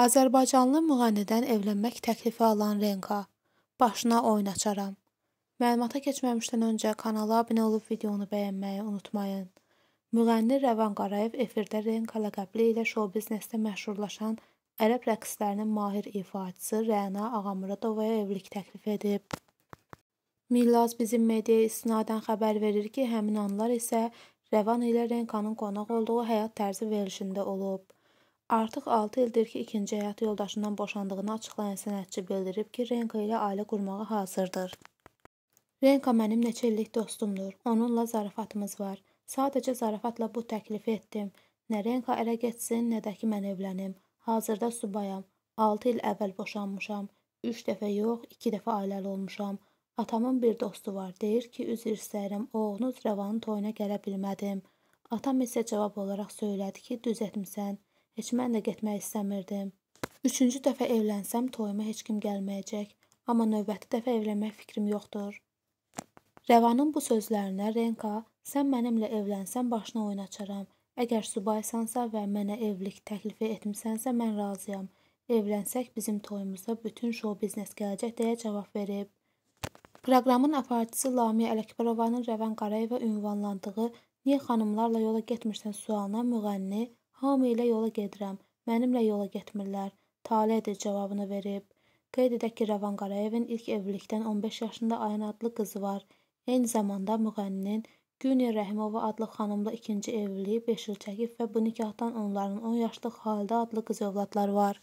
Azərbaycanlı müğənnidən evlənmək təklifi alan Renka. Başına oyun açaram. Məlumata keçməmişdən öncə kanala abunə olub videonu bəyənməyi unutmayın. Müğənni Rəvan Qarayev efirdə Renka ləqəbli ilə şou biznesdə məşhurlaşan ərəb rəqslərinin mahir ifaçısı Rəna Ağamıradovaya evlilik təklif edib. Millaz bizim mediaya istinadən xəbər verir ki, həmin anlar isə Rəvan ilə Renkanın qonaq olduğu həyat tərzi verilişində olub. Artıq 6 ildir ki, ikinci həyat yoldaşından boşandığını açıqlayan sənətçi bildirib ki, Renka ilə ailə qurmağa hazırdır. Renka mənim neçə illik dostumdur. Onunla zarafatımız var. Sadəcə zarafatla bu təklifi etdim. Nə Renka ələ getsin, nə də ki mən evlənim. Hazırda subayam. 6 il əvvəl boşanmışam. 3 dəfə yox, 2 dəfə ailəli olmuşam. Atamın bir dostu var. Deyir ki, üzr istəyirəm, oğlunuz Rəvanın toyuna gələ bilmədim. Atam isə cavab olaraq söylədi ki, düz etmisən. Heç mən də getmək istəmirdim. Üçüncü dəfə evlənsəm toyuma heç kim gəlməyəcək, amma növbəti dəfə evlənmək fikrim yoxdur. Rəvanın bu sözlərinə Renka, sən mənimlə evlənsən başına oyun açaram. Əgər subaysansa və mənə evlilik təklifi etmisənsə mən razıyam. Evlənsək bizim toyumuza bütün şou biznes gələcək deyə cavab verib. Proqramın aparıcısı Lamiyə Ələkbərovanın Rəvan Qarayeva ünvanlandığı "Niyə xanımlarla yola getmirsən?" sualına müğənni Hamı ilə yola gedirəm. Mənimlə yola getmirlər. Taledir cavabını verib. Qeyd edək ki, Rəvan Qarayevin ilk evlilikdən 15 yaşında Ayən adlı qızı var. Eyni zamanda müğənninin Güney Rəhimova adlı xanımla ikinci evliliyi 5 il çəkib və bu nikahdan onların 10 yaşlıq Halida adlı qız övladları var.